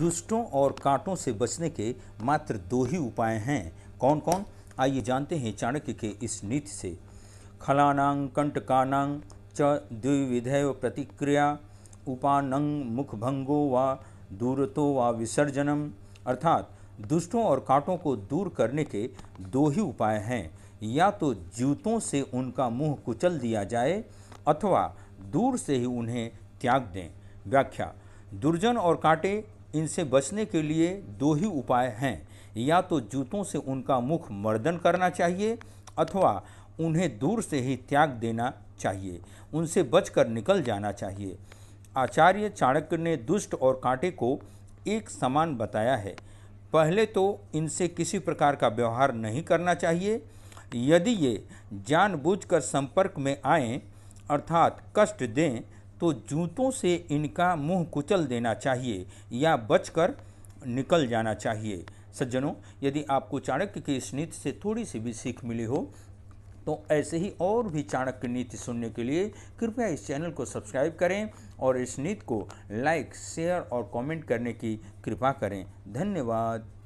दुष्टों और कांटों से बचने के मात्र दो ही उपाय हैं कौन कौन आइए जानते हैं चाणक्य के इस नीति से खलानांग कंटकानांग च द्विविधय प्रतिक्रिया उपानंग मुखभंगो व दूरतो व विसर्जनम अर्थात दुष्टों और कांटों को दूर करने के दो ही उपाय हैं या तो जूतों से उनका मुंह कुचल दिया जाए अथवा दूर से ही उन्हें त्याग दें व्याख्या दुर्जन और कांटे इनसे बचने के लिए दो ही उपाय हैं या तो जूतों से उनका मुख मर्दन करना चाहिए अथवा उन्हें दूर से ही त्याग देना चाहिए उनसे बचकर निकल जाना चाहिए आचार्य चाणक्य ने दुष्ट और कांटे को एक समान बताया है पहले तो इनसे किसी प्रकार का व्यवहार नहीं करना चाहिए यदि ये जानबूझकर संपर्क में आएं अर्थात कष्ट दें तो जूतों से इनका मुंह कुचल देना चाहिए या बचकर निकल जाना चाहिए सज्जनों यदि आपको चाणक्य की इस नीति से थोड़ी सी भी सीख मिली हो तो ऐसे ही और भी चाणक्य नीति सुनने के लिए कृपया इस चैनल को सब्सक्राइब करें और इस नीति को लाइक शेयर और कमेंट करने की कृपा करें धन्यवाद